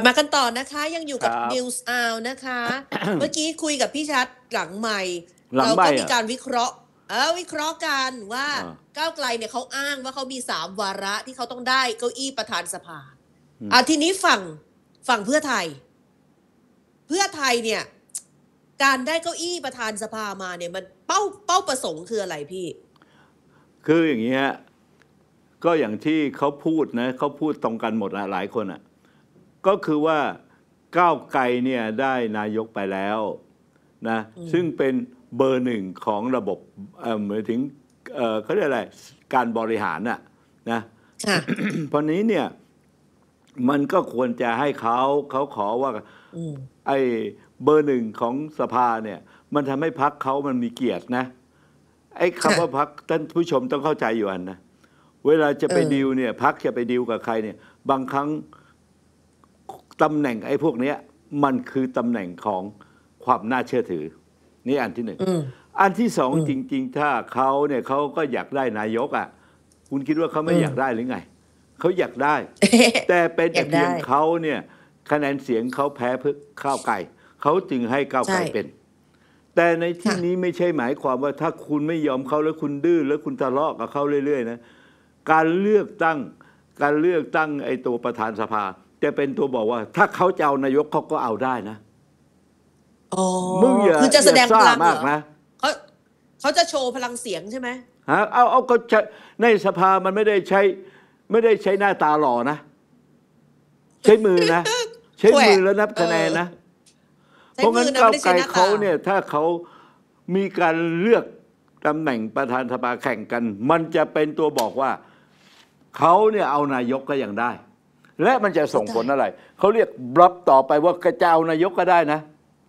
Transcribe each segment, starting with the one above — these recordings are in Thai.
ับมากันต่อนะคะ ยังอยู่กับ News o u r นะคะ เมื่อกี้คุยกับพี่ชัดหลังใหม่เราก็มีการวิเคราะห์ เออวิเคราะห์กันว่าก้าวไกลเนี่ยเขาอ้างว่าเขามีสามวาระที่เขาต้องได้เก้าอี้ประธานสภาอ่ะทีนี้ฝั่งฝั่งเพื่อไทย เพื่อไทยเนี่ย การได้เก้าอี้ประธานสภามาเนี่ย มันเป้าเป้าประสงค์คืออะไรพี่ คืออย่างนี้ฮะก็อย่างที่เขาพูดนะเขาพูดตรงกันหมดหลายคนอะก็คือว่าก้าวไกลเนี่ยได้นายกไปแล้วนะซึ่งเป็นเบอร์หนึ่งของระบบเหมือนถึงเขาเรียกอะไร การบริหารน่ะนะพอนี้เนี่ย มันก็ควรจะให้เขาเขาขอว่าไอ้เบอร์หนึ่งของสภาเนี่ย มันทำให้พักเขามันมีเกียรตินะ ไอ้คำว่าพักท่านผู้ชมต้องเข้าใจอยู่อันนะเวลาจะไปดิวเนี่ยพักจะไปดิวกับใครเนี่ยบางครั้งตำแหน่งไอ้พวกนี้มันคือตำแหน่งของความน่าเชื่อถือ นี่อันที่หนึ่ง อันที่สองจริงๆ ถ้าเขาเนี่ยเขาก็อยากได้นายกอ่ะคุณคิดว่าเขาไม่อยากได้หรือไงเขาอยากได้ แต่เป็นแต่เพียงเขาเนี่ยคะแนนเสียงเขาแพ้เพื่อข้าวไก่เขาจึงให้ก้าวไก่เป็น แต่ในที่นี้ไม่ใช่หมายความว่าถ้าคุณไม่ยอมเขาแล้วคุณดื้อแล้วคุณทะเลาะกับเขาเรื่อย ๆนะการเลือกตั้งการเลือกตั้งไอ้ตัวประธานสภาจะเป็นตัวบอกว่า ถ้าเขาจะเอานายกเขาก็เอาได้นะอมึงอย่าจะแสดงพลังมากนะเขาเขาจะโชว์พลังเสียงใช่ไหมฮะเอาเอาก็ในสภามันไม่ได้ใช้ไม่ได้ใช้หน้าตาหล่อนะ ใช้มือนะ ใช้มือแล้วนับคะแนนนะ เพราะงั้นก้าวไกลเขาเนี่ยถ้าเขามีการเลือกตำแหน่งประธานสภาแข่งกัน มันจะเป็นตัวบอกว่า เขาเนี่ยเอานายกก็ยังได้และมันจะส่งผลอะไร เขาเรียกบล็อบต่อไปว่ากระเจ้านายกก็ได้นะ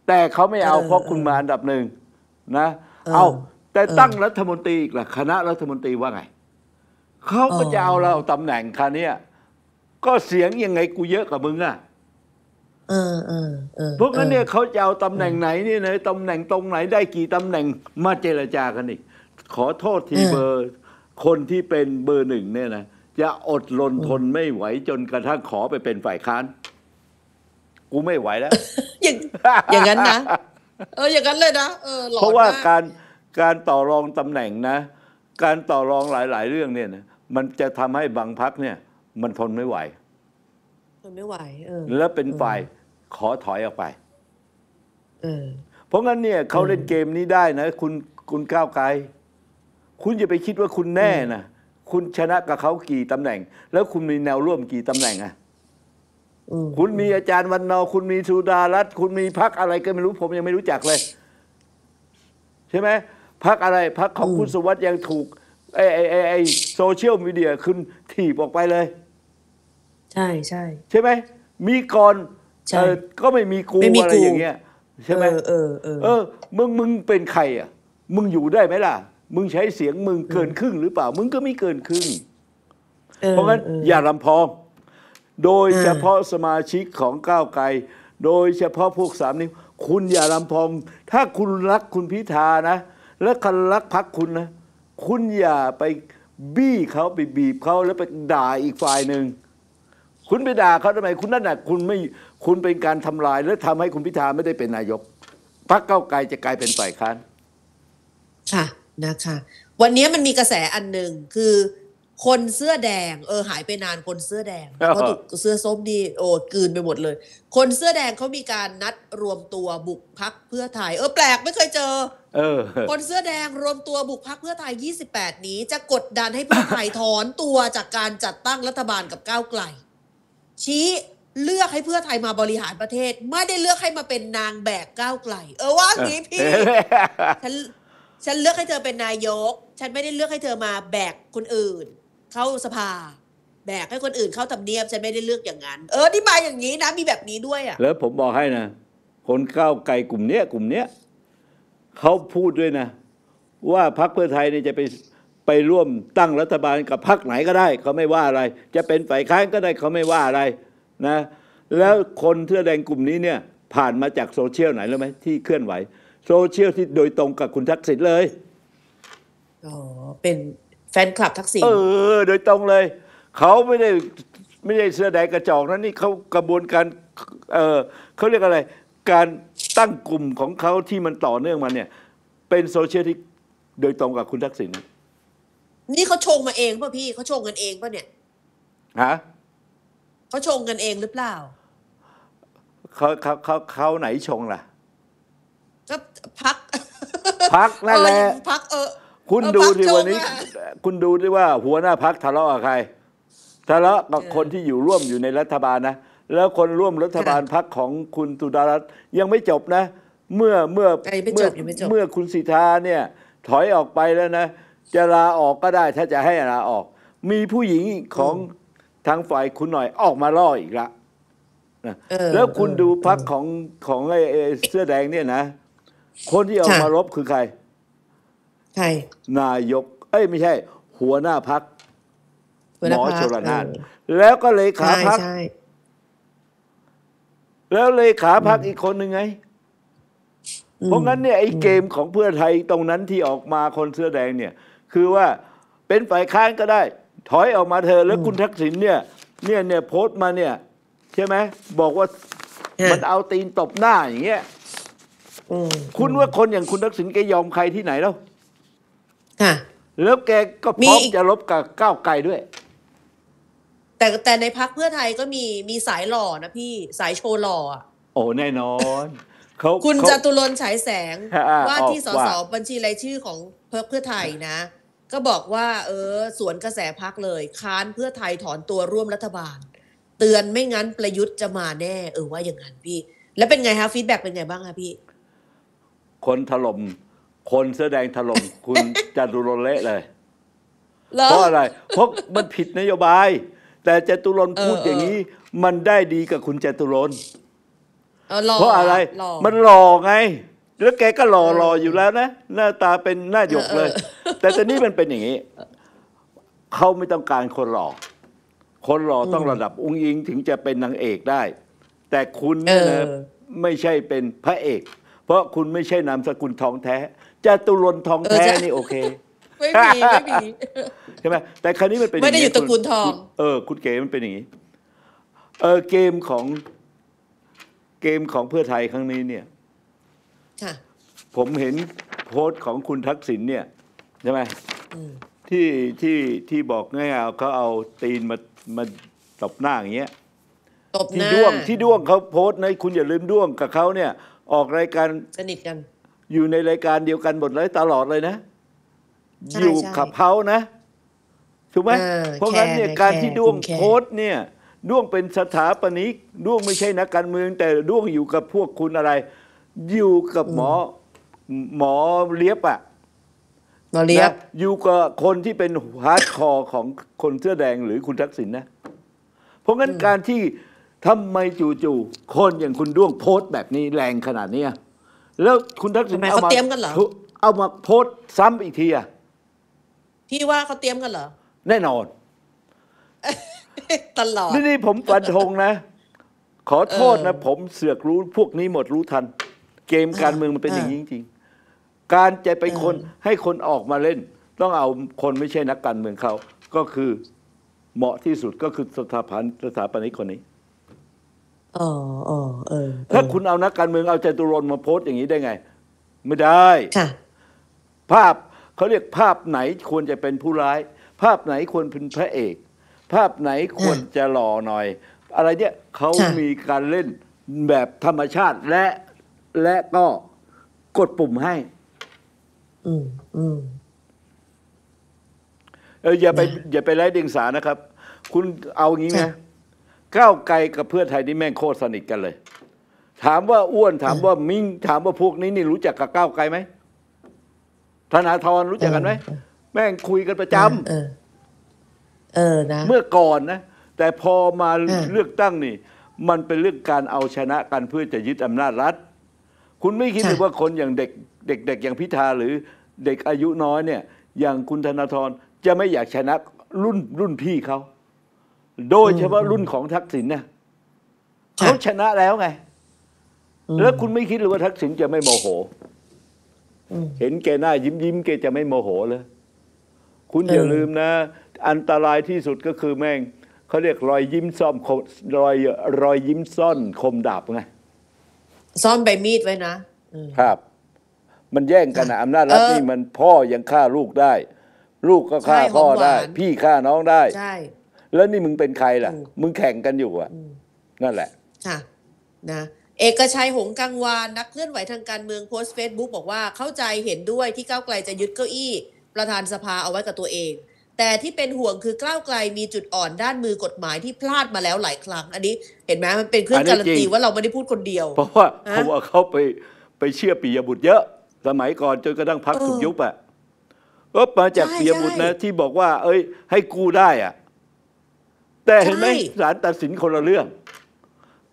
แต่เขาไม่เอาเพราะคุณมาอันดับหนึ่งนะ เอาแต่ตั้งรัฐมนตรีอีกล่ะคณะรัฐมนตรีว่าไงเขาก็จะเอาเราตำแหน่งคันนี้ก็เสียงยังไงกูเยอะกว่ามึงอ่ะ พวกนั้นเนี่ยเขาจะเอาตำแหน่งไหนนี่นะตำแหน่งตรงไหน ได้กี่ตำแหน่งมาเจรจากันอีก ขอโทษทีเบอร์ คนที่เป็นเบอร์หนึ่งเนี่ยนะจะอดลนทนไม่ไหวจนกระทั่งขอไปเป็นฝ่ายค้านกูไม่ไหวแล้ว อย่างอย่างนั้นนะเอออย่างนั้นเลยนะเออ เพราะว่าการการต่อรองตำแหน่งนะ การต่อรองหลายๆเรื่องเนี่ยมันจะทำให้บางพักเนี่ย มันทนไม่ไหวทนไม่ไหวเออแล้วเป็นฝ่ายขอถอยออกไปเออเพราะงั้นเนี่ยเขาเล่นเกมนี้ได้นะคุณคุณก้าวไกลคุณอย่าไปคิดว่าคุณแน่นะคุณชนะกับเขากี่ตำแหน่ง แล้วคุณมีแนวร่วมกี่ตำแหน่งอ่ะคุณมีอาจารย์วันนอคุณมีสุดารัตคุณมีพักอะไรก็ไม่รู้ ผมยังไม่รู้จักเลย ใช่ไหม พักอะไร พักของคุณสุวัสด์ยังถูกไอ้ไอ้ไอ้โซเชียลมีเดียคุณถีบออกไปเลย ใช่ใช่ ใช่ไหม มีก่อนเออก็ไม่มีกูอะไรอย่างเงี้ย ใช่ไหมเออเออเออ มึงมึงเป็นใครอ่ะมึงอยู่ได้ไหมล่ะมึงใช้เสียงมึงเกินครึ่งหรือเปล่ามึงก็ไม่เกินครึ่งเพราะงั้นอย่าลำพองโดยเฉพาะสมาชิกของก้าวไกลโดยเฉพาะพวกสามนิ้วคุณอย่าลำพอง ถ้าคุณรักคุณพิธานะ และคันรักพักคุณนะคุณอย่าไปบี้เขาไปบีบเขาแล้วไปด่าอีกฝ่ายหนึ่งคุณไปด่าเขาทำไมคุณนั่นหละคุณไม่คุณเป็นการทำลาย และทำให้คุณพิธาไม่ได้เป็นนายก พรรคเก้าไกลจะกลายเป็นฝ่ายค้านค่ะนะคะ วันนี้มันมีกระแสอันหนึ่งคือ คนเสื้อแดง เออหายไปนานคนเสื้อแดงเพราะถูกเสื้อส้มดี โอ้กืนไปหมดเลย คนเสื้อแดงเขามีการนัดรวมตัวบุกพักเพื่อไทยเออแปลกไม่เคยเจอ เออ คนเสื้อแดงรวมตัวบุกพักเพื่อไทย 28 นี้จะกดดันให้เพื่อไทยถอนตัวจากการจัดตั้งรัฐบาลกับก้าวไกลชี้เลือกให้เพื่อไทยมาบริหารประเทศไม่ได้เลือกให้มาเป็นนางแบกก้าวไกลเออว่างี้พี่ฉันฉันเลือกให้เธอเป็นนายก ฉันไม่ได้เลือกให้เธอมาแบกคนอื่น เข้าสภา แบกให้คนอื่นเข้าทำเนียบฉันไม่ได้เลือกอย่างนั้นเออนี่มาอย่างนี้นะมีแบบนี้ด้วยอ่ะแล้วผมบอกให้นะคนก้าวไกลกลุ่มเนี้ยกลุ่มเนี้ยเขาพูดด้วยนะ ว่าพรรคเพื่อไทยเนี่ยจะไปไปร่วมตั้งรัฐบาลกับพรรคไหนก็ได้เขาไม่ว่าอะไร จะเป็นฝ่ายค้านก็ได้เขาไม่ว่าอะไรนะ แล้วคนเสื้อแดงกลุ่มนี้เนี่ย ผ่านมาจากโซเชียลไหนรล้ไหมที่เคลื่อนไหวโซเชียลที่โดยตรงกับคุณทักษิณเลย อ๋อ เป็นแฟนคลับทักษิณ เออ โดยตรงเลย เขาไม่ได้ไม่ได้เสื้อแดงกระจอกนะนี่เขากระบวนการ เออเขาเรียกอะไร การตั้งกลุ่มของเขาที่มันต่อเนื่องมาเนี่ย เป็นโซเชียลที่โดยตรงกับคุณทักษิณ นี่เขาชงมาเองป่ะพี่เขาชงกันเองป่ะเนี่ย ฮะเขาชงกันเองหรือเปล่า เขาเขาเขาเขาไหนชงล่ะก็พัก พักนั่นแหละพักเออคุณดูดิวันนี้ คุณดูดิว่า หัวหน้าพักทะเลาะกับใครทะเลาะกับคนที่อยู่ร่วมอยู่ในรัฐบาลนะแล้วคนร่วมรัฐบาลพักของคุณตุดารัตยังไม่จบนะ เมื่อเมื่อเมื่อเมื่อคุณสิทธาเนี่ย ถอยออกไปแล้วนะจะลาออกก็ได้ถ้าจะให้ลาออก มีผู้หญิงของทางฝ่ายคุณหน่อยออกมาล่ออีกละแล้วคุณดูพักของของไอ้เสื้อแดงเนี่ยนะคนที่เอามารบคือใครใครนายก เอ้ยไม่ใช่ หัวหน้าพักหมอรชลนานแล้วก็เลยขาพัก แล้วเลยขาพักอีกคนหนึ่งไง เพราะงั้นเนี่ยไอ้เกมของเพื่อไทยตรงนั้นที่ออกมาคนเสื้อแดงเนี่ย คือว่าเป็นฝ่ายค้านก็ได้ ถอยออกมาเธอแล้วคุณทักษิณเนี่ย เนี่ยเนี่ยโพสต์มาเนี่ยใช่ไหม บอกว่า มันเอาตีนตบหน้าอย่างเงี้ยคุณว่าคนอย่างคุณทักษิณแกยอมใครที่ไหนแล้วค่ะแล้วแกก็พร้อมจะลบกับก้าวไกลด้วย แต่แต่ในพักเพื่อไทยก็มีมีสายหล่อนะพี่สายโชว์หล่อโอ้ แน่นอน เขาคุณจตุรนฉายแสงว่าที่สสบัญชีรายชื่อของเพื่อไทยนะ ก็บอกว่า เออ สวนกระแสพักเลย ค้านเพื่อไทยถอนตัวร่วมรัฐบาล เตือนไม่งั้นประยุทธ์จะมาแน่ เออว่าอย่างนั้นพี่แล้วเป็นไงฮะฟีดแบ็กเป็นไงบ้างคะพี่คนถล่มคนเสื้อแดงถล่มคุณจตุรนเละเลยเพราะอะไรเพราะมันผิดนโยบาย แต่จตุรนพูดอย่างนี้ มันได้ดีกับคุณจตุรนเพราะอะไร มันหล่อไง แล้วแกก็หล่อหล่ออยู่แล้วนะ หน้าตาเป็นหน้าหยกเลย แต่ตอนนี้มันเป็นอย่างนี้ เขาไม่ต้องการคนหล่อคนหล่อต้องระดับองค์ยิงถึงจะเป็นนางเอกได้ แต่คุณเนี่ยนะไม่ใช่เป็นพระเอกพราะคุณไม่ใช่นามสกุลทองแท้ จะตุลนทองแท้ นี่โอเค ไม่มี ไม่มี ใช่ไหมแต่คราวนี้มันเป็นไม่ได้อยู่ตระกูลทอง เออ คุณเก๋มันเป็นอย่างนี้ เออเกมของเกมของเพื่อไทยครั้งนี้เนี่ยผมเห็นโพสต์ของคุณทักษิณเนี่ยใช่ไหมที่ที่ที่บอกง่ายๆเขาเอาตีนมามาตบหน้าอย่างเงี้ยตบหน้า ที่ด้วงที่ด้วงเขาโพสต์นะคุณอย่าลืมด้วง กับเขาเนี่ยออกรายการสนิทกัน อยู่ในรายการเดียวกัน หมดเลยตลอดเลยนะ อยู่ขับเฮานะถูกไหมเพราะงั้นเนี่ยการที่ด้วงโพสเนี่ยด้วงเป็นสถาปนิกด้วงไม่ใช่นักการเมือง แต่ด้วงอยู่กับพวกคุณอะไร อยู่กับหมอหมอเลียบอะหมอเลียบ อยู่กับคนที่เป็นฮาร์ดคอร์ของคนเสื้อแดงหรือคุณทักษิณนะ เพราะงั้นการที่ทำไมจู่ๆ คนอย่างคุณด้วงโพสต์แบบนี้แรงขนาดเนี้ยแล้วคุณทักษิณมเอาเตรียมกันเหรอเอามาโพสต์ซ้ำอีกทีอ่ะพี่ว่าเขาเตรียมกันเหรอแน่นอนตลอดนี่นี่ผมฟันธงนะ ขอโทษนะ ผมเสือกรู้พวกนี้หมดรู้ทัน เกมการเมืองมันเป็นอย่างนี้จริงๆการจะไปคนให้คนออกมาเล่น ต้องเอาคนไม่ใช่นักการเมืองเขา ก็คือเหมาะที่สุดก็คือสถาพันสถาปนิกคนนี้เออเออเออ ถ้าคุณเอานักการเมืองเอาจตุรนมาโพสต์อย่างนี้ได้ไง ไม่ได้ค่ะภาพเขาเรียกภาพไหนควรจะเป็นผู้ร้าย ภาพไหนควรเป็นพระเอก ภาพไหนควรจะหล่อหน่อย อะไรเนี่ยเขามีการเล่นแบบธรรมชาติและและก็กดปุ่มให้ อืมอืมเอออย่าไป อย่าไปไล่เดียงสานะครับ คุณเอาอย่างนี้นะก้าวไกลกับเพื่อไทยนี่แม่งโคตรสนิทกันเลย ถามว่าอ้วนถามว่ามิง ถามว่าพวกนี้นี่รู้จักกับก้าวไกลไหมธนาธรรู้จักกันไหมแม่งคุยกันประจำเออ เออนะ เมื่อก่อนนะ แต่พอมาเลือกตั้งนี่ มันเป็นเรื่องการเอาชนะกันเพื่อจะยึดอำนาจรัฐ คุณไม่คิดหรือว่าคนอย่างเด็ก เด็กๆอย่างพิธาหรือ เด็กอายุน้อยเนี่ย อย่างคุณธนาธรจะไม่อยากชนะรุ่นรุ่นพี่เขาโดยเฉพาะรุ่นของทักษิณเนี่ยเขาชนะแล้วไง แล้วคุณไม่คิดหรือว่าทักษิณจะไม่โมโหเห็นแกหน้ายิ้มยิ้มแกจะไม่โมโหเลยคุณอย่าลืมนะ อันตรายที่สุดก็คือแม่งเขาเรียกรอยยิ้มซ่อมรอยรอยยิ้มซ่อนคมดาบไงซ่อนใบมีดไว้นะครับ มันแย่งกันนะอำนาจรัฐนี่มันพ่อยังฆ่าลูกได้ ลูกก็ฆ่าพ่อได้ พี่ฆ่าน้องได้ใช่แล้วนี่มึงเป็นใครล่ะ มึงแข่งกันอยู่อ่ะนั่นแหละค่ะ นะเอกชัยหงกังวานนักเคลื่อนไหวทางการเมืองโพสต์เฟซบุ๊กบอกว่าเข้าใจเห็นด้วยที่ก้าวไกลจะยึดเก้าอี้ ประธานสภาเอาไว้กับตัวเอง แต่ที่เป็นห่วงคือก้าวไกลมีจุดอ่อนด้านมือกฎหมายที่พลาดมาแล้วหลายครั้ง อันนี้เห็นไหมมันเป็นเครื่องการันตีว่าเราไม่ได้พูดคนเดียว เพราะว่าเพราะว่าเขาไปไปเชื่อปียบุตรเยอะ สมัยก่อนจนกระทั่งพักถูกยุบอ่ะก็มาจากปียบุตรนะที่บอกว่า เอ้ย ให้กู้ได้อ่ะแต่เห็นไหมศาลตัดสินคนละเรื่อง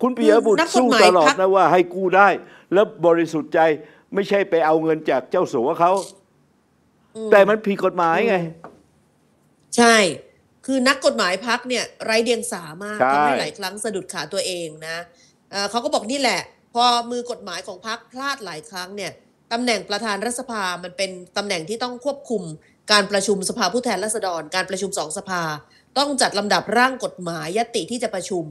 คุณปิยบุตร สู้ตลอดนะว่าให้กู้ได้ แล้วบริสุทธิ์ใจไม่ใช่ไปเอาเงินจากเจ้าสัวเขา แต่มันผิดกฎหมายไง ใช่ คือนักกฎหมายพักเนี่ย ไร้เดียงสามากทำให้หลายครั้งสะดุดขาตัวเองนะเขาก็บอกนี่แหละ พอมือกฎหมายของพักพลาดหลายครั้งเนี่ยตำแหน่งประธานรัฐสภา มันเป็นตำแหน่งที่ต้องควบคุมการประชุมสภาผู้แทนราษฎร การประชุมสองสภาต้องจัดลำดับร่างกฎหมายยติที่จะประชุม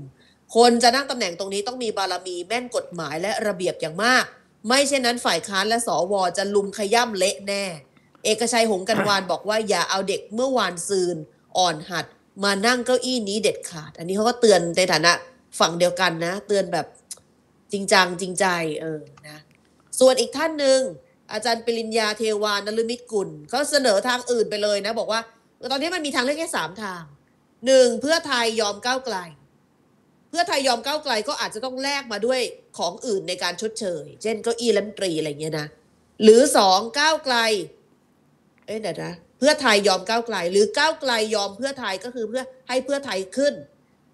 คนจะนั่งตำแหน่งตรงนี้ต้องมีบารมีแม่นกฎหมายและระเบียบอย่างมาก ไม่เช่นนั้นฝ่ายค้านและสวจะลุมขย่ำเละแน่ เอกชัยหงกันวานบอกว่าอย่าเอาเด็กเมื่อวานซืน อ่อนหัดมานั่งเก้าอี้นี้เด็ดขาดอันนี้เขาก็เตือนในฐานะฝั่งเดียวกันนะ เตือนแบบจริงจังจริงใจเออนะส่วนอีกท่านหนึ่งอาจารย์ปริญญาเทวานุมิตกุลเขาเสนอทางอื่นไปเลยนะ บอกว่า ตอนนี้มันมีทางเลือกแค่สามทางหนึ่งเพื่อไทยยอมก้าวไกล เพื่อไทยยอมก้าวไกลก็อาจจะต้องแลกมาด้วยของอื่นในการชดเชยเช่นเก้าอี้รัฐมนตรีอะไรเงี้ยนะหรือสองก้าวไกลเอ้ยเดี๋ยวนะเพื่อไทยยอมก้าวไกล หรือก้าวไกลยอมเพื่อไทยก็คือเพื่อให้เพื่อไทยขึ้น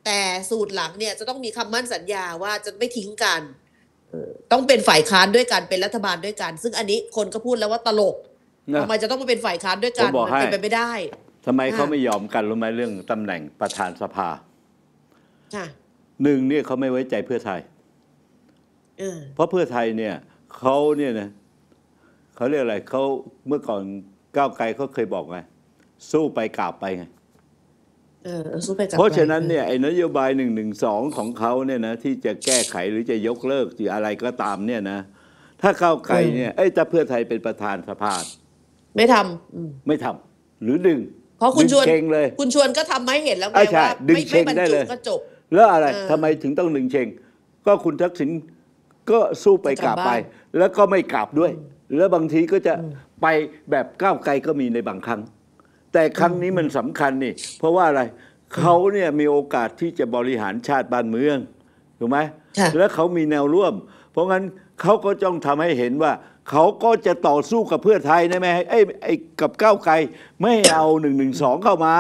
แต่สูตรหลังเนี่ยจะต้องมีคำมั่นสัญญาว่าจะไม่ทิ้งกัน ต้องเป็นฝ่ายค้านด้วยกันเป็นรัฐบาลด้วยกัน ซึ่งอันนี้คนก็พูดแล้วว่าตลกทำไมจะต้องมาเป็นฝ่ายค้านด้วยกันมันเป็นไปไม่ได้ทำไมเขาไม่ยอมกันรู้ไหมเรื่องตำแหน่งประธานสภาหนึ่งเนี่ยเขาไม่ไว้ใจเพื่อไทยเพราะเพื่อไทยเนี่ยเขาเนี่ยนะเขาเรียกอะไรเขาเมื่อก่อนก้าวไกลเขาเคยบอกไง สู้ไปกราบไปไงเพราะฉะนั้นเนี่ย ไอ้นโยบายหนึ่งหนึ่งสองของเขาเนี่ยนะที่จะแก้ไขหรือจะยกเลิกหรืออะไรก็ตามเนี่ยนะถ้าก้าวไกลเนี่ยไอ้จะเพื่อไทยเป็นประธานสภาไม่ทำไม่ทำหรือดึงราะคุณชวนเชงเลยคุณชวนก็ทำให้เห็นแล้วไงว่า ไม่ไม่บรรจุก็จบแล้วอะไรทำทำไมถึงต้องหนึ่งเชง ก็คุณทักษิณก็สู้ไปกลับไป แล้วก็ไม่กลับด้วย แล้วบางทีก็จะไปแบบก้าวไกลก็มีในบางครั้ง แต่ครั้งนี้มันสำคัญนี่ เพราะว่าอะไรเขาเนี่ยมีโอกาสที่จะบริหารชาติบ้านเมืองถูกไหมแล้วเขามีแนวร่วม เพราะงั้นเขาก็จ้องทำให้เห็นว่าเขาก็จะต่อสู้กับเพื่อไทยนไแม่ไอ้ไอ้กับก้าวไกล ไม่เอาหนึ่งหนึ่งสองเข้ามา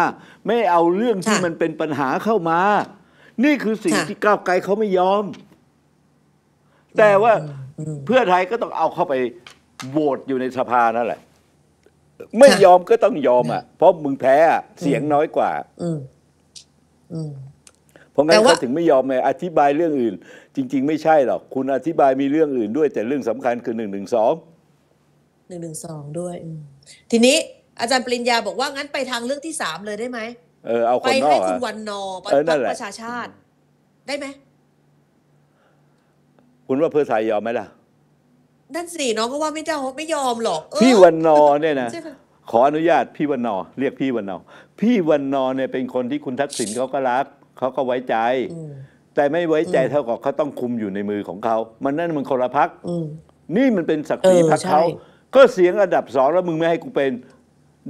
ไม่เอาเรื่องที่มันเป็นปัญหาเข้ามา นี่คือสิ่งที่ก้าวไกลเขาไม่ยอม แต่ว่าเพื่อไทยก็ต้องเอาเข้าไปโหวตอยู่ในสภานั่นแหละ ไม่ยอมก็ต้องยอมอ่ะเพราะมึงแพ้เสียงน้อยกว่า อืม อืมเพราะงั้นเขาถึงไม่ยอมอธิบายเรื่องอื่น จริงๆไม่ใช่หรอก คุณอธิบายมีเรื่องอื่นด้วย แต่เรื่องสำคัญคือหนึ่งหนึ่งสอง หนึ่งหนึ่งสองด้วย ทีนี้อาจารย์ปริญญาบอกว่างั้นไปทางเรื่องที่สามเลยได้ไหม เออเอาคนนอกไปให้คุณวันนอพรประชาชาติ ได้ไหม คุณว่าเพื่อไทยยอมไหมล่ะนั่นสิน้องก็ว่าไม่ได้ไม่ยอมหรอก พี่วันนอเนี่ยนะ ขออนุญาตพี่วันนอเรียกพี่วันนอ พี่วันนอเนี่ยเป็นคนที่คุณทักษิณเขาก็รักเขาก็ไว้ใจ แต่ไม่ไว้ใจเท่ากับเขาต้องคุมอยู่ในมือของเขา มันนั่นมันคนละพัก นี่มันเป็นศักดิ์ศรีพักเขา ก็เสียงอันดับสองแล้วมึงไม่ให้กูเป็น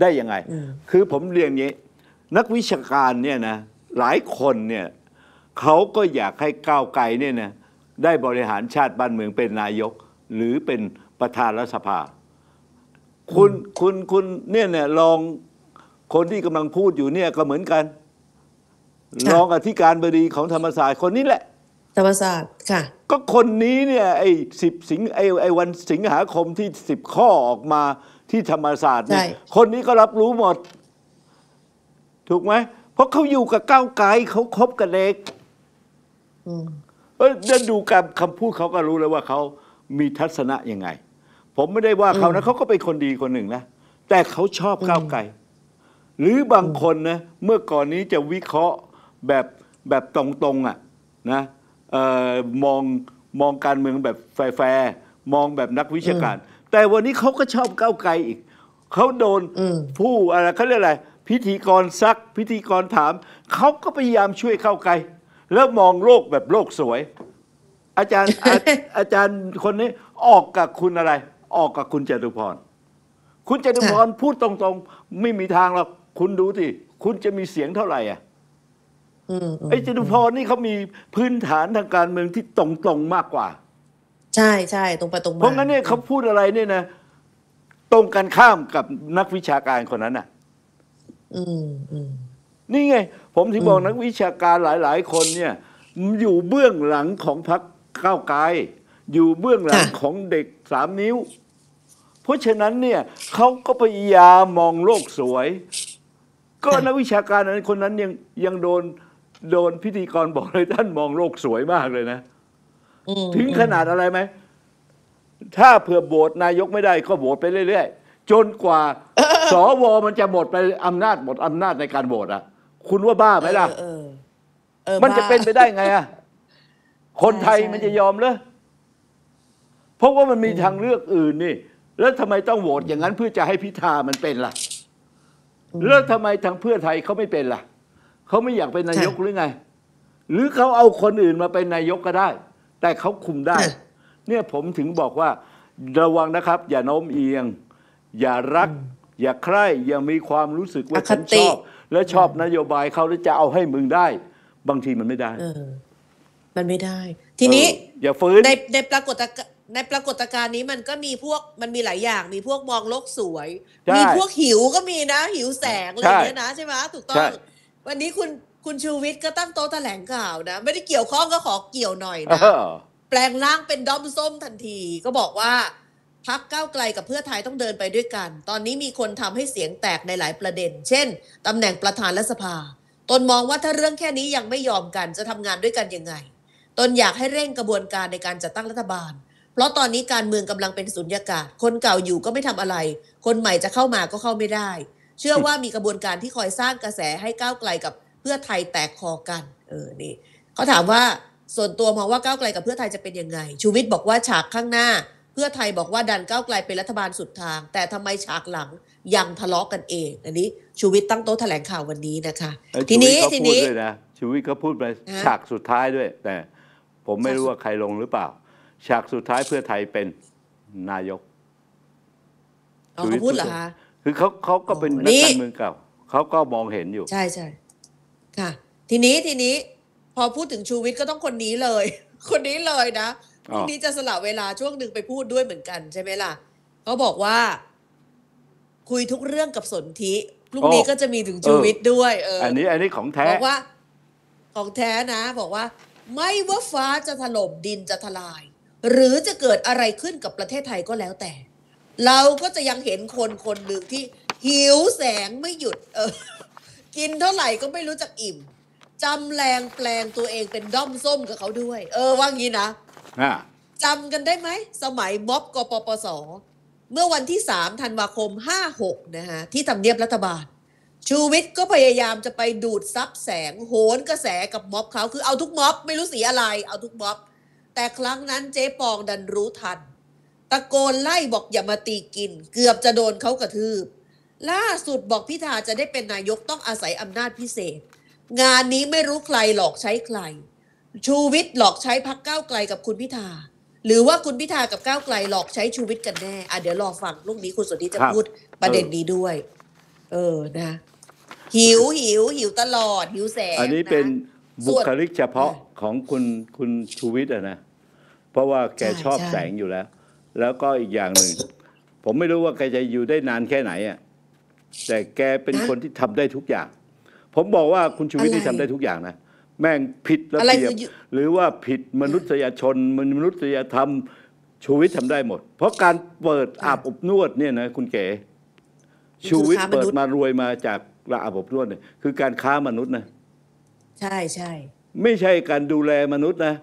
ได้ยังไง คือผมเรียนงี้ นักวิชาการเนี่ยนะหลายคนเนี่ยเขาก็อยากให้ก้าวไกลเนี่ยนะได้บริหารชาติบ้านเมืองเป็นนายก หรือเป็นประธานรัฐสภา คุณคุณคุณเนี่ยเนี่ยลองคนที่กำลังพูดอยู่เนี่ยก็เหมือนกันรองอธิการบดีของธรรมศาสตร์คนนี้แหละ ธรรมศาสตร์ ค่ะ ก็คนนี้เนี่ย ไอ้สิบสิงไอ้ไอ้วันสิงหาคมที่สิบข้อออกมาที่ธรรมศาสตร์เนี่ย คนนี้ก็รับรู้หมด ถูกไหม เพราะเขาอยู่กับก้าวไกลเขาคบกับเล็กเออเะดูกับคำพูดเขาก็รู้แล้วว่าเขามีทัศนะยังไง ผมไม่ได้ว่าเขานะเขาก็เป็นคนดีคนหนึ่งนะ แต่เขาชอบก้าวไกลหรือบางคนนะเมื่อก่อนนี้จะวิเคราะห์แบบ แบบตรงๆอ่ะนะออมองมองการเมืองแบบแฟร์มองแบบนักวิชาการ แต่วันนี้เขาก็ชอบก้าวไกลอีกเขาโดนผู้อะไรเขาเรียกอะไร พิธีกรซักพิธีกรถามเขาก็พยายามช่วยก้าวไกล แล้วมองโลกแบบโลกสวย อาจารย์ อาจารย์คนนี้ออกกับคุณอะไร ออกกับคุณจตุพรคุณจตุพรพูดตรงๆ ไม่มีทางหรอกคุณดูสิ คุณจะมีเสียงเท่าไหร่อ่ะไอ้จตุพรนี่เขามีพื้นฐานทางการเมืองที่ตรงๆ มากกว่า ใช่ใช่ตรงไปตรงมาเพราะงั้นเนี่ยเขาพูดอะไรเนี่ยนะ ตรงกันข้ามกับนักวิชาการคนนั้นน่ะ อืมอืมนี่ไง ผมถึงบอกนักวิชาการหลายๆคนเนี่ย อยู่เบื้องหลังของพรรคก้าวไกลอยู่เบื้องหลังของเด็กสามนิ้ว เพราะฉะนั้นเนี่ยเขาก็พยายามมองโลกสวย ก็นักวิชาการนั้นคนนั้นยังยังโดนโดนพิธีกรบอกเลยท่านมองโลกสวยมากเลยนะ ถึงขนาดอะไรไหม ถ้าเผื่อโบตนายกไม่ได้ ก็โบตไปเรื่อยๆ จนกว่าสวมันจะหมดไปอำนาจหมดอำนาจในการโบตอ่ะคุณว่าบ้าไหมล่ะมันจะเป็นไปได้ไงอ่ะ คนไทยมันจะยอมเหรอเพราะว่ามันมีทางเลือกอื่นนี่ แล้วทำไมต้องโหวตอย่างนั้นเพื่อจะให้พิธามันเป็นล่ะ แล้วทำไมทางเพื่อไทยเขาไม่เป็นล่ะเขาไม่อยากเป็นนายกหรือไง หรือเขาเอาคนอื่นมาเป็นนายกก็ได้ แต่เขาคุมได้ เนี่ยผมถึงบอกว่าระวังนะครับ อย่าโน้มเอียง อย่ารัก อย่าใคร่อย่ามีความรู้สึกว่าฉันชอบและชอบนโยบายเขาแล้วจะเอาให้มึงได้ บางทีมันไม่ได้มันไม่ได้ ทีนี้ อย่าฝืนในในปรากฏในปรากฏการณ์นี้มันก็มีพวกมันมีหลายอย่าง มีพวกมองโลกสวยมีพวกหิวก็มีนะหิวแสงอะไรเงี้ยนะใช่ไหมถูกต้องวันนี้คุณคุณชูวิทย์ก็ตั้งโต๊ะแถลงข่าวนะ ไม่ได้เกี่ยวข้องก็ขอเกี่ยวหน่อยนะแปลงร่างเป็นด้อมส้มทันที ก็บอกว่าพักก้าวไกลกับเพื่อไทยต้องเดินไปด้วยกัน ตอนนี้มีคนทำให้เสียงแตกในหลายประเด็น เช่น ตำแหน่งประธานและสภา ตนมองว่าถ้าเรื่องแค่นี้ยังไม่ยอมกัน จะทำงานด้วยกันยังไง ตนอยากให้เร่งกระบวนการในการจัดตั้งรัฐบาล เพราะตอนนี้การเมืองกำลังเป็นสุญญากาศ คนเก่าอยู่ก็ไม่ทำอะไร คนใหม่จะเข้ามาก็เข้าไม่ได้เชื่อว่ามีกระบวนการที่คอยสร้างกระแสให้ก้าวไกลกับเพื่อไทยแตกคอกัน เออ นี่เขาถามว่าส่วนตัวมองว่าก้าวไกลกับเพื่อไทยจะเป็นยังไง ชูวิทย์บอกว่าฉากข้างหน้า เพื่อไทยบอกว่าดันก้าวไกลเป็นรัฐบาลสุดทาง แต่ทำไมฉากหลังยังทะเลาะกกันเอง อันนี้ชูวิทย์ตั้งโต๊ะแถลงข่าววันนี้นะคะ ทีนี้ทีนี้ชูวิทย์ก็พูดไปฉากสุดท้ายด้วยแต่ผมไม่รู้ว่าใครลงหรือเปล่า ฉากสุดท้ายเพื่อไทยเป็นนายกเขาพูดเหรอคะคือเขาเขาก็เป็นนักการเมืองเก่าเขาก็มองเห็นอยู่ ใช่ใช่ค่ะ ทีนี้ทีนี้พอพูดถึงชูวิทย์ก็ต้องคนนี้เลย คนนี้เลยนะพรุ่งนี้จะสละเวลาช่วงหนึ่งไปพูดด้วยเหมือนกัน ใช่ไหมล่ะเขาบอกว่า คุยทุกเรื่องกับสนธิพรุ่งนี้ก็จะมีถึงชูวิทย์ด้วย เออ อันนี้อันนี้ของแท้บอกว่า ของแท้นะ บอกว่า ไม่ว่าฟ้าจะถล่มดินจะทลาย หรือจะเกิดอะไรขึ้นกับประเทศไทยก็แล้วแต่เราก็จะยังเห็นคนคนหนึ่งที่หิวแสงไม่หยุดเออกินเท่าไหร่ก็ไม่รู้จักอิ่ม จำแรงแปลงตัวเองเป็นด้อมส้มกับเขาด้วย เออว่างี้นะจำกันได้ไหม สมัยม็อบกปปส เมื่อวันที่สามธันวาคมห้าหกนะฮะ ที่ทำเนียบรัฐบาลชูวิทย์ก็พยายามจะไปดูดซับแสง โหนกระแสกับม็อบเขาคือเอาทุกม็อบไม่รู้สีอะไรเอาทุกม็อบแต่ครั้งนั้นเจ๊ปองดันรู้ทันตะโกนไล่บอกอย่ามาตีกิน เกือบจะโดนเขากระทืบ ล่าสุดบอกพิธาจะได้เป็นนายกต้องอาศัยอำนาจพิเศษ งานนี้ไม่รู้ใครหลอกใช้ใครชูวิทย์หลอกใช้พักก้าวไกลกับคุณพิธาหรือว่าคุณพิธากับก้าวไกลหลอกใช้ชูวิทย์กันแน่อ่ะเดี๋ยวรอฟังลูกนี้คุณสุทธจะพูดประเด็นนี้ด้วย เออนะ หิวหิวหิวตลอด หิวแสง อันนี้เป็นบุคลิกเฉพาะของคุณคุณชูวิทย์อะนะเพราะว่าแกชอบแสงอยู่แล้วแล้วก็อีกอย่างหนึ่งผมไม่รู้ว่าแกจะอยู่ได้นานแค่ไหนอ่ะแต่แกเป็นคนที่ทำได้ทุกอย่าง ผมบอกว่าคุณชูวิทย์ที่ทำได้ทุกอย่างนะแม่งผิดระเบียบหรือว่าผิดมนุษยชนมนุษยธรรมชูวิทย์ทำได้หมด เพราะการเปิดอาบอบนวดเนี่ยนะคุณเก๋ชูวิทย์เปิดมารวยมาจากระอาบอบนวดเนี่ยคือการค้ามนุษย์นะใช่ใช่ไม่ใช่การดูแลมนุษย์นะ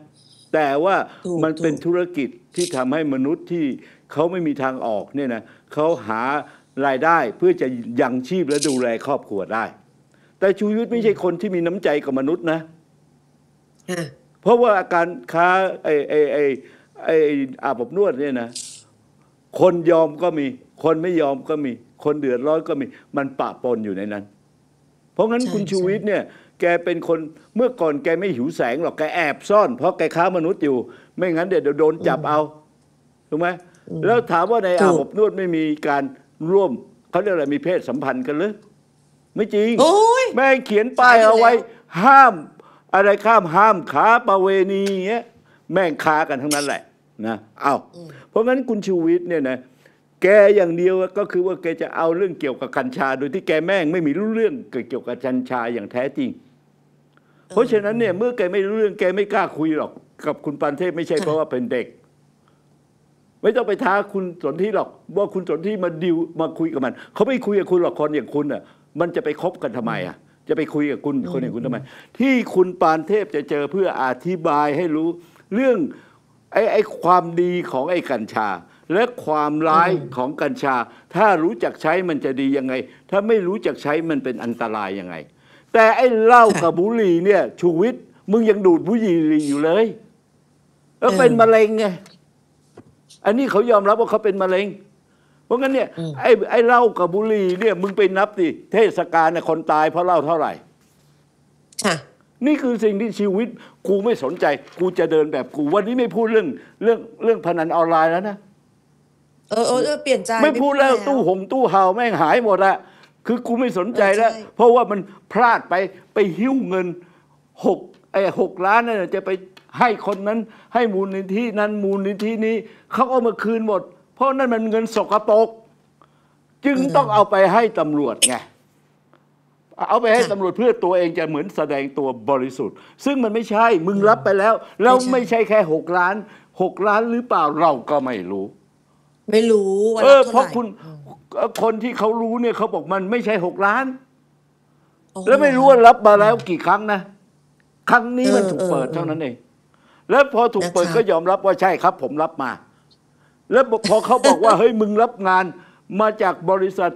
แต่ว่ามันเป็นธุรกิจที่ทำให้มนุษย์ที่เขาไม่มีทางออกเนี่ยนะเขาหารายได้เพื่อจะยังชีพและดูแลครอบครัวได้ แต่ชูยุทธไม่ใช่คนที่มีน้ำใจกับมนุษย์นะ เพราะว่าการค้าไอ้ไอ้ไอ้ไอ้อาบอบนวดเนี่ยนะ คนยอมก็มี คนไม่ยอมก็มีคนเดือดร้อนก็มี มันปะปนอยู่ในนั้น เพราะงั้นคุณชูวิทย์เนี่ยแกเป็นคนเมื่อก่อนแกไม่หิวแสงหรอกแกแอบซ่อนเพราะแกค้ามนุษย์อยู่ไม่งั้นเดี๋ยวโดนจับเอาถูกไหม แล้วถามว่าในอาบอบนวดไม่มีการร่วม เขาเรียกอะไรมีเพศสัมพันธ์กันหรือไม่จริงแม่เขียนป้ายเอาไว้ ห้ามอะไรข้ามห้ามขาประเวณีเงี้ยแม่งค้ากันทั้งนั้นแหละนะเอาเพราะงั้นคุณชูวิทย์เนี่ยนะแกอย่างเดียวก็คือว่าแกจะเอาเรื่องเกี่ยวกับกัญชาโดยที่แกแม่งไม่มีรู้เรื่องเกี่ยวกับกัญชาอย่างแท้จริงเพราะฉะนั้นเนี่ยเมื่อแกไม่รู้เรื่องแกไม่กล้าคุยหรอก กับคุณปันเทพไม่ใช่เพราะว่าเป็นเด็กไม่ต้องไปท้าคุณสนที่หรอกว่าคุณสนที่มาดิวมาคุยกับมัน เขาไม่คุยกับคุณหรอกคนอย่างคุณอ่ะมันจะไปคบกันทำไมอ่ะจะไปคุยกับคุณคนอย่างคุณทำไมที่คุณปานเทพจะเจอเพื่ออธิบายให้รู้ เรื่องไอ้ไอ้ความดีของไอ้กัญชา และความร้ายของกัญชา ถ้ารู้จักใช้มันจะดียังไง ถ้าไม่รู้จักใช้มันเป็นอันตรายยังไงแต่ไอ้เหล้ากับบุหรี่เนี่ยชูวิทย์มึงยังดูดบุหรี่อยู่เลยแล้วเป็นมะเร็งไงอันนี้เขายอมรับว่าเขาเป็นมะเร็ง เพราะงั้นเนี่ยไอ้ไอ้เหล้ากับบุหรี่เนี่ย มึงไปนับดิเทศกาลเนี่ยคนตายเพราะเหล้าเท่าไหร่นี่คือสิ่งที่ชีวิตกูไม่สนใจกูจะเดินแบบกูวันนี้ไม่พูดเรื่อง เรื่องเรื่องพนันออนไลน์แล้วนะ เออเออเปลี่ยนใจไม่พูดแล้วตู้หงตู้เฮาแม่งหายหมดละคือกูไม่สนใจแล้วเพราะว่ามันพลาดไปไปหิ้วเงินหกไอ้หกล้านนั่นนจะไปให้คนนั้นให้มูลนิธินั้นมูลนิธินี้เขาเอามาคืนหมด เพราะนั่นมันเงินสกปรกจึงต้องเอาไปให้ตำรวจไงเอาไปให้ตำรวจเพื่อตัวเองจะเหมือนแสดงตัวบริสุทธิ์ ซึ่งมันไม่ใช่มึงรับไปแล้ว แล้วไม่ใช่แค่หกล้านหกล้านหรือเปล่าเราก็ไม่รู้ไม่รู้ว่าเพราะคุณคนที่เขารู้เนี่ย เขาบอกมันไม่ใช่หกล้าน แล้วไม่รู้ว่ารับมาแล้วกี่ครั้งนะครั้งนี้มันถูกเปิดเท่านั้นเองแล้วพอถูกเปิดก็ยอมรับว่าใช่ครับ ผมรับมา แล้วพอเขาบอกว่าเฮ้ยมึงรับงาน มาจากบริษัท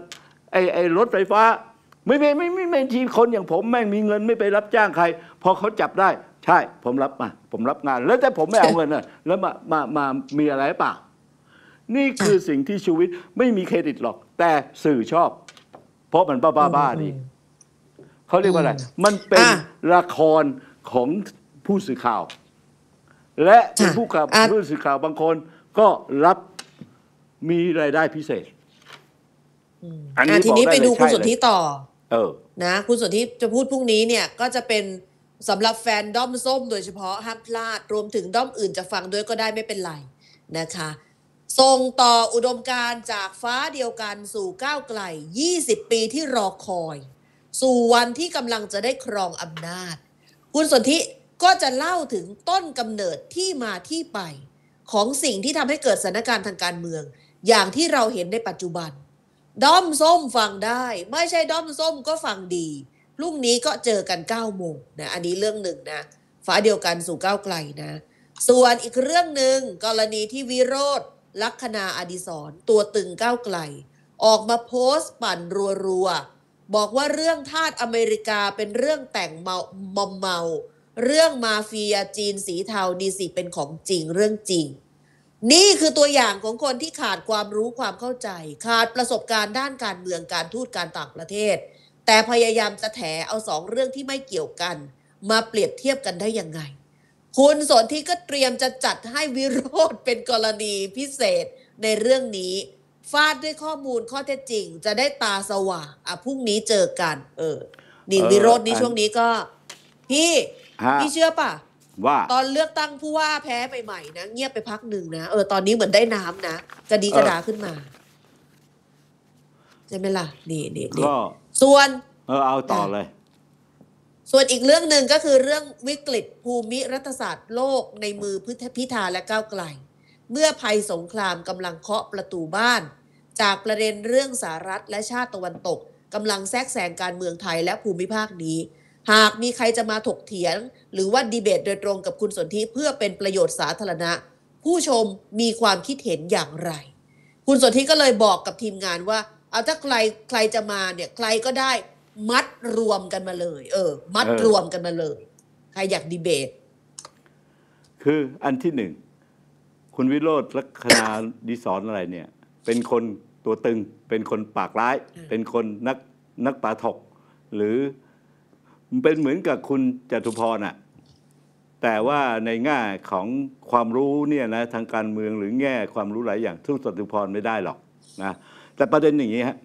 ไอไอรถไฟฟ้าไม่ไม่ไม่ไม่ไม่ทีคนอย่างผมแม่งมีเงินไม่ไปรับจ้างใครพอเขาจับได้ใช่ ผมรับมา ผมรับงาน แล้วแต่ผมไม่เอาเงินน่ะแล้วมามามามีอะไรเปล่านี่คือสิ่งที่ชีวิตไม่มีเครดิตหรอก แต่สื่อชอบ เพราะมันบ้าบ้าบ้าดีเขาเรียกว่าอะไร มันเป็นละครของผู้สื่อข่าว และเป็นผู้ข่าวผู้สื่อข่าวบางคนก็รับมีรายได้พิเศษ อันนี้ทีนี้ไปดูคุณสทธิต่อ เออนะคุณสทธิจะพูดพรุ่งนี้เนี่ย ก็จะเป็นสำหรับแฟนด้อมส้มโดยเฉพาะห้ามพลาด รวมถึงด้อมอื่นจะฟังด้วยก็ได้ไม่เป็นไรนะคะส่งต่ออุดมการจากฟ้าเดียวกันสู่ก้าวไกล20 ปีที่รอคอย สู่วันที่กำลังจะได้ครองอำนาจ คุณสนธิก็จะเล่าถึงต้นกำเนิดที่มาที่ไป ของสิ่งที่ทำให้เกิดสถานการณ์ทางการเมือง อย่างที่เราเห็นในปัจจุบัน ด้อมส้มฟังได้ ไม่ใช่ด้อมส้มก็ฟังดีพรุ่งนี้ก็เจอกัน9โมงนะอันนี้เรื่องหนึ่งนะฟ้าเดียวกันสู่ก้าวไกลนะ ส่วนอีกเรื่องหนึ่งกรณีที่วิโรธลัคนาอดิศรตัวตึงก้าวไกลออกมาโพสต์ปั่นรัวๆบอกว่าเรื่องทาสอเมริกาเป็นเรื่องแต่งเมามอมเมา เรื่องมาเฟียจีนสีเทาดีสีเป็นของจริงเรื่องจริง นี่คือตัวอย่างของคนที่ขาดความรู้ความเข้าใจ ขาดประสบการณ์ด้านการเมืองการทูตการต่างประเทศ แต่พยายามจะแถเอาสองเรื่องที่ไม่เกี่ยวกัน มาเปรียบเทียบกันได้ยังไงคุณสนธิก็เตรียมจะจัดให้วิโรธเป็นกรณีพิเศษในเรื่องนี้ ฟาดด้วยข้อมูลข้อเท็จจริง จะได้ตาสว่างอ่ะพรุ่งนี้เจอกัน เออนี่วิโรธนี่ช่วงนี้ก็ พี่ พี่เชื่อป่ะ ว่า ตอนเลือกตั้งผู้ว่าแพ้ใหม่ๆนะเงียบไปพักหนึ่งนะเออตอนนี้เหมือนได้น้ำนะจะดีกระดาขึ้นมาใช่ไหมล่ะนี่นี่ส่วน เออ เอาต่อเลยส่วนอีกเรื่องหนึ่งก็คือเรื่องวิกฤตภูมิรัฐศาสตร์โลกในมือพิธาและก้าวไกล เมื่อภัยสงครามกำลังเคาะประตูบ้าน จากประเด็นเรื่องสหรัฐและชาติตะวันตกกำลังแทรกแซงการเมืองไทยและภูมิภาคนี้ หากมีใครจะมาถกเถียง หรือว่าดีเบตโดยตรงกับคุณสนธิเพื่อเป็นประโยชน์สาธารณะ ผู้ชมมีความคิดเห็นอย่างไร คุณสนธิก็เลยบอกกับทีมงานว่าเอาถ้าใครใครจะมาเนี่ยใครก็ได้มัดรวมกันมาเลย เออ มัดรวมกันมาเลย ใครอยากดีเบต คืออันที่หนึ่ง คุณวิโรธลักษนาดีสอนอะไรเนี่ย เป็นคนตัวตึง เป็นคนปากร้าย เป็นคนนักนักปาถก หรือ เป็นเหมือนกับคุณจตุพรอ่ะ แต่ว่าในแง่ของความรู้เนี่ยนะทางการเมืองหรือแง่ความรู้หลายอย่างทุกจตุพรไม่ได้หรอกนะแต่ประเด็นอย่างนี้ฮะ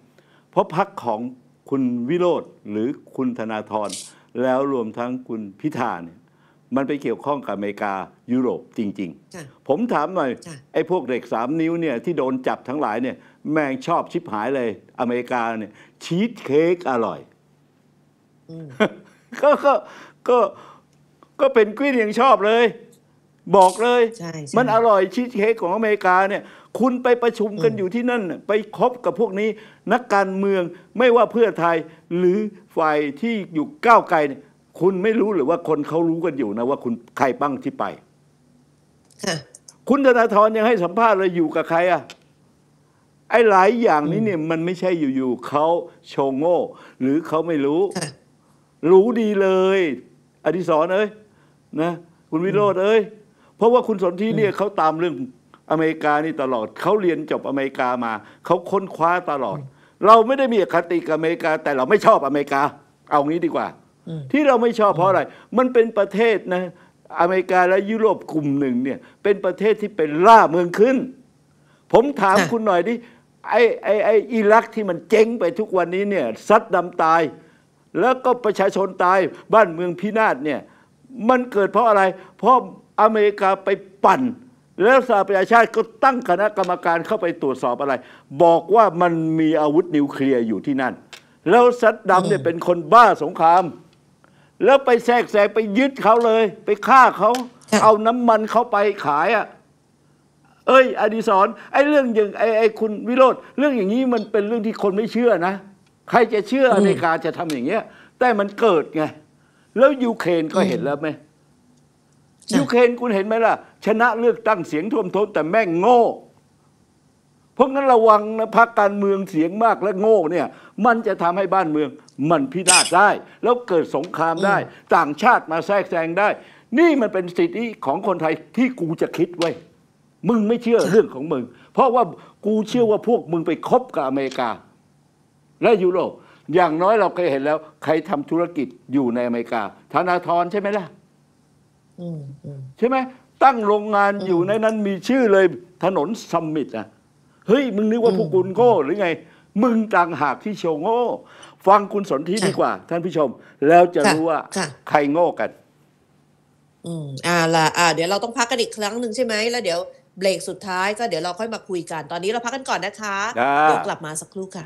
เพราะพักของคุณวิโรธหรือคุณธนาธรแล้วรวมทั้งคุณพิธาเนี่ยมันไปเกี่ยวข้องกับอเมริกายุโรปจริง ๆ ผมถามหน่อยไอ้พวกเด็กสามนิ้วเนี่ยที่โดนจับทั้งหลายเนี่ย แม่งชอบชิบหายเลย อเมริกาเนี่ย ชีสเค้กอร่อย ก็ก็ก็ก็เป็นกุ้ยยงชอบเลย บอกเลยมันอร่อยชีสเค้กของอเมริกาเนี่ยคุณไปประชุมกันอยู่ที่นั่น ไปคบกับพวกนี้ นักการเมืองไม่ว่าเพื่อไทย หรือฝ่ายที่อยู่ก้าวไกล คุณไม่รู้หรือว่าคนเขารู้กันอยู่นะว่าคุณใครบ้างที่ไป คุณธนาธรยังให้สัมภาษณ์เลยอยู่กับใครอ่ะไอ้หลายอย่างนี้เนี่ยมันไม่ใช่อยู่ๆเขาโชงโง่ หรือเขาไม่รู้ รู้ดีเลย อดิศรเอ้ยนะ คุณวิโรธเอ้ยเพราะว่าคุณสนธิเนี่ยเขาตามเรื่องอเมริกานี่ตลอดเขาเรียนจบอเมริกามา เขาค้นคว้าตลอด เราไม่ได้มีอคติกับอเมริกา แต่เราไม่ชอบอเมริกา เอางี้ดีกว่า ที่เราไม่ชอบเพราะอะไร มันเป็นประเทศนะอเมริกาและยุโรปกลุ่มหนึ่งเนี่ยเป็นประเทศที่เป็นล่าเมืองขึ้น ผมถามคุณหน่อยดิไอ้ไอ้ไอ้อิรักที่มันเจ๊งไปทุกวันนี้เนี่ยซัดดำตาย แล้วก็ประชาชนตายบ้านเมืองพินาศเนี่ยมันเกิดเพราะอะไรเพราะอเมริกาไปปั่นแล้วสหประชาชาติก็ตั้งคณะกรรมการเข้าไปตรวจสอบอะไร บอกว่ามันมีอาวุธนิวเคลียร์อยู่ที่นั่น แล้วซัดดัมเนี่ยเป็นคนบ้าสงคราม แล้วไปแทรกแซงไปยึดเขาเลย ไปฆ่าเขา เอาน้ำมันเขาไปขายอ่ะเอ้ย อดีศรไอ้เรื่องอย่างไอ้ไอ้คุณวิโรธเรื่องอย่างนี้มันเป็นเรื่องที่คนไม่เชื่อนะ ใครจะเชื่ออเมริกาจะทำอย่างเงี้ย แต่มันเกิดไง แล้วยูเครนก็เห็นแล้วไหมยูเครนคุณเห็นไหมล่ะชนะเลือกตั้งเสียงท่วมท้นแต่แม่งโง่ เพราะงั้นระวังนะพักการเมืองเสียงมากและโง่เนี่ย มันจะทำให้บ้านเมือง มันพินาศได้ แล้วเกิดสงครามได้ ต่างชาติมาแทรกแซงได้ นี่มันเป็นสิทธิของคนไทยที่กูจะคิดไว้ มึงไม่เชื่อเรื่องของมึง เพราะว่ากูเชื่อว่าพวกมึงไปคบกับอเมริกา และยุโรปอย่างน้อยเราเคยเห็นแล้ว ใครทำธุรกิจอยู่ในอเมริกาธนาธรใช่ไหมล่ะใช่ไหมตั้งโรงงานอยู่ในนั้นมีชื่อเลยถนนซัมมิตอ่ะเฮ้ย มึงนึกว่าพวกคุณโง่หรือไง มึงต่างหากที่โชว์โง่ฟังคุณสนธิดีกว่า ท่านผู้ชม แล้วจะรู้ว่า ใครโง่กัน อืมอ่าละอ่าเดี๋ยวเราต้องพักกันอีกครั้งหนึ่งใช่ไหมแล้วเดี๋ยวเบรกสุดท้ายก็เดี๋ยวเราค่อยมาคุยกันตอนนี้เราพักกันก่อนนะคะเดี๋ยวกลับมาสักครู่ค่ะ